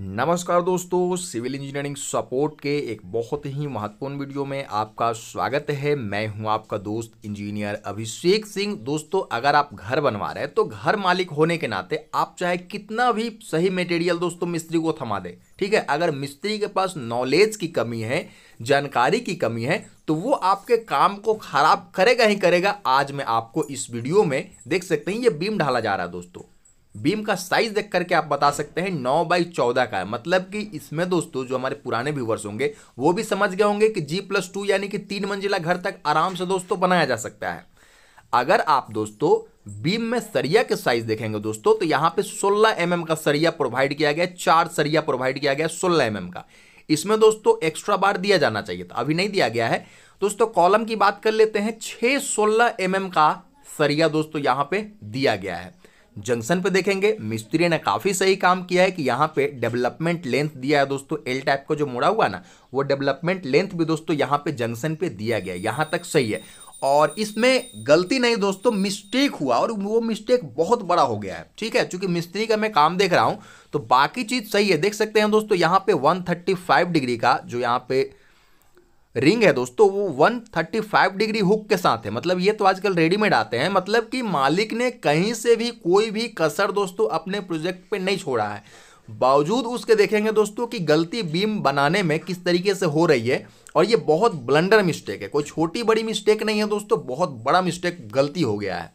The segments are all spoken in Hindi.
नमस्कार दोस्तों सिविल इंजीनियरिंग सपोर्ट के एक बहुत ही महत्वपूर्ण वीडियो में आपका स्वागत है मैं हूं आपका दोस्त इंजीनियर अभिषेक सिंह दोस्तों अगर आप घर बनवा रहे हैं तो घर मालिक होने के नाते आप चाहे कितना भी सही मटेरियल दोस्तों मिस्त्री को थमा दे ठीक है अगर मिस्त्री के पास नॉलेज की कमी है जानकारी की कमी है तो वो आपके काम को खराब करेगा ही करेगा आज मैं आपको इस वीडियो में देख सकते हैं ये बीम ढाला जा रहा है दोस्तों बीम का साइज देख करके आप बता सकते हैं नौ बाई चौदह का है मतलब कि इसमें दोस्तों जो हमारे पुराने व्यूवर्स होंगे वो भी समझ गए होंगे कि जी प्लस टू यानी कि तीन मंजिला घर तक आराम से दोस्तों बनाया जा सकता है अगर आप दोस्तों बीम में सरिया के साइज देखेंगे दोस्तों तो यहाँ पे 16 एम mm का सरिया प्रोवाइड किया गया चार सरिया प्रोवाइड किया गया सोलह एम mm का इसमें दोस्तों एक्स्ट्रा बार दिया जाना चाहिए था अभी नहीं दिया गया है दोस्तों कॉलम की बात कर लेते हैं छह सोलह एम mm का सरिया दोस्तों यहाँ पे दिया गया है जंक्शन पे देखेंगे मिस्त्री ने काफ़ी सही काम किया है कि यहाँ पे डेवलपमेंट लेंथ दिया है दोस्तों एल टाइप का जो मोड़ा हुआ ना वो डेवलपमेंट लेंथ भी दोस्तों यहाँ पे जंक्शन पे दिया गया यहाँ तक सही है और इसमें गलती नहीं दोस्तों मिस्टेक हुआ और वो मिस्टेक बहुत बड़ा हो गया है ठीक है चूंकि मिस्त्री का मैं काम देख रहा हूँ तो बाकी चीज़ सही है देख सकते हैं दोस्तों यहाँ पे वन डिग्री का जो यहाँ पे रिंग है दोस्तों वो 135 डिग्री हुक के साथ है मतलब ये तो आजकल रेडीमेड आते हैं मतलब कि मालिक ने कहीं से भी कोई भी कसर दोस्तों अपने प्रोजेक्ट पे नहीं छोड़ा है बावजूद उसके देखेंगे दोस्तों कि गलती बीम बनाने में किस तरीके से हो रही है और ये बहुत ब्लंडर मिस्टेक है कोई छोटी बड़ी मिस्टेक नहीं है दोस्तों बहुत बड़ा मिस्टेक गलती हो गया है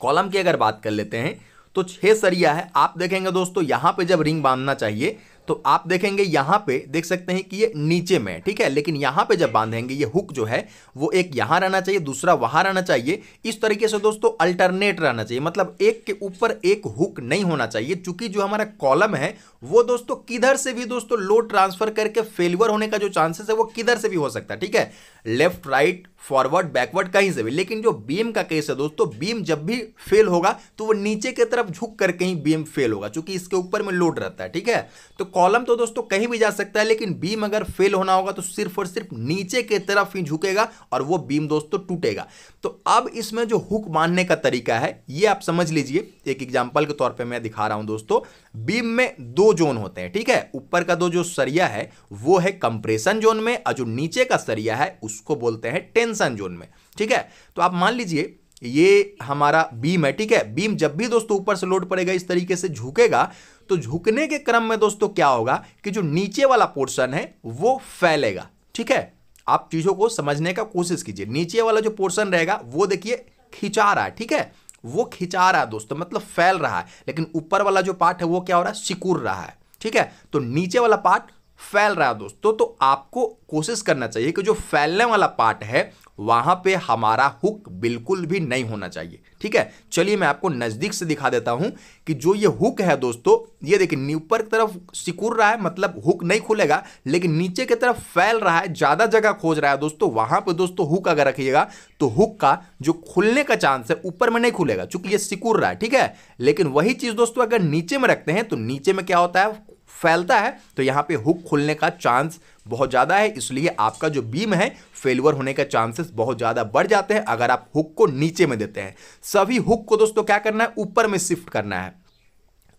कॉलम की अगर बात कर लेते हैं तो छः सरिया है आप देखेंगे दोस्तों यहाँ पे जब रिंग बांधना चाहिए तो आप देखेंगे यहां पे देख सकते हैं कि ये नीचे में है ठीक है लेकिन यहां पे जब बांधेंगे ये हुक जो है वो एक यहां रहना चाहिए दूसरा वहां रहना चाहिए इस तरीके से दोस्तों अल्टरनेट रहना चाहिए मतलब एक के ऊपर एक हुक नहीं होना चाहिए चूंकि जो हमारा कॉलम है वो दोस्तों किधर से भी दोस्तों लोड ट्रांसफर करके फेल्यूर होने का जो चांसेस है वो किधर से भी हो सकता है ठीक है लेफ्ट राइट फॉरवर्ड बैकवर्ड कहीं से भी लेकिन जो बीम का केस है दोस्तों बीम जब भी फेल होगा तो वो नीचे की तरफ झुक कर कहीं बीम फेल होगा चूंकि इसके ऊपर में लोड रहता है ठीक है तो कॉलम तो दोस्तों कहीं भी जा सकता है लेकिन बीम अगर फेल होना होगा तो सिर्फ और सिर्फ नीचे की तरफ ही झुकेगा और वो बीम दोस्तों टूटेगा तो अब इसमें जो हुक मानने का तरीका है ये आप समझ लीजिए एक एग्जाम्पल के तौर पर मैं दिखा रहा हूँ दोस्तों बीम में दो जोन होते हैं ठीक है ऊपर का दो जो सरिया है वो है कंप्रेशन जोन में और जो नीचे का सरिया है उसको बोलते हैं टेन टेंशन जोन में ठीक है तो आप मान लीजिए ये हमारा बीम है ठीक है बीम जब भी दोस्तों ऊपर से लोड पड़ेगा इस तरीके से झुकेगा तो झुकने के क्रम में दोस्तों क्या होगा कि जो नीचे वाला पोर्शन है वो फैलेगा ठीक है आप चीज़ों को समझने का कोशिश कीजिए नीचे वाला जो पोर्शन रहेगा वो देखिए खिंचा रहा है ठीक है वो खिंचा रहा है दोस्तों मतलब फैल रहा है लेकिन ऊपर वाला जो पार्ट है वो क्या हो रहा है सिकुड़ रहा है ठीक है तो नीचे वाला पार्ट फैल रहा है दोस्तों तो, तो आपको कोशिश करना चाहिए कि जो फैलने वाला पार्ट है वहां पे हमारा हुक बिल्कुल भी नहीं होना चाहिए ठीक है चलिए मैं आपको नज़दीक से दिखा देता हूं कि जो ये हुक है दोस्तों ये देखिए ऊपर की तरफ सिकुर रहा है मतलब हुक नहीं खुलेगा लेकिन नीचे की तरफ फैल रहा है ज़्यादा जगह खोज रहा है दोस्तों वहां पे दोस्तों हुक अगर रखिएगा तो हुक का जो खुलने का चांस है ऊपर में नहीं खुलेगा चूंकि ये सिकुर रहा है ठीक है लेकिन वही चीज़ दोस्तों अगर नीचे में रखते हैं तो नीचे में क्या होता है फैलता है तो यहाँ पे हुक खुलने का चांस बहुत ज़्यादा है इसलिए आपका जो बीम है फेलवर होने का चांसेस बहुत ज़्यादा बढ़ जाते हैं अगर आप हुक को नीचे में देते हैं सभी हुक को दोस्तों क्या करना है ऊपर में शिफ्ट करना है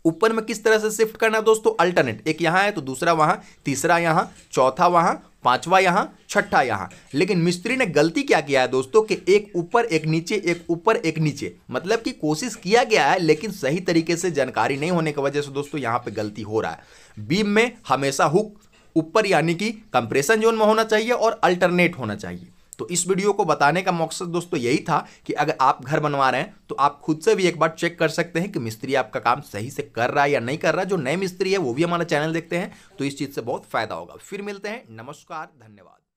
ऊपर में किस तरह से शिफ्ट करना है दोस्तों अल्टरनेट एक यहाँ है तो दूसरा वहाँ तीसरा यहाँ चौथा वहाँ पांचवा यहां छठा यहां लेकिन मिस्त्री ने गलती क्या किया है दोस्तों कि एक ऊपर एक नीचे एक ऊपर एक नीचे मतलब कि कोशिश किया गया है लेकिन सही तरीके से जानकारी नहीं होने की वजह से दोस्तों यहाँ पे गलती हो रहा है बीम में हमेशा हुक ऊपर यानी कि कंप्रेशन जोन में होना चाहिए और अल्टरनेट होना चाहिए तो इस वीडियो को बताने का मकसद दोस्तों यही था कि अगर आप घर बनवा रहे हैं तो आप खुद से भी एक बार चेक कर सकते हैं कि मिस्त्री आपका काम सही से कर रहा है या नहीं कर रहा जो नए मिस्त्री है वो भी हमारा चैनल देखते हैं तो इस चीज़ से बहुत फायदा होगा फिर मिलते हैं नमस्कार धन्यवाद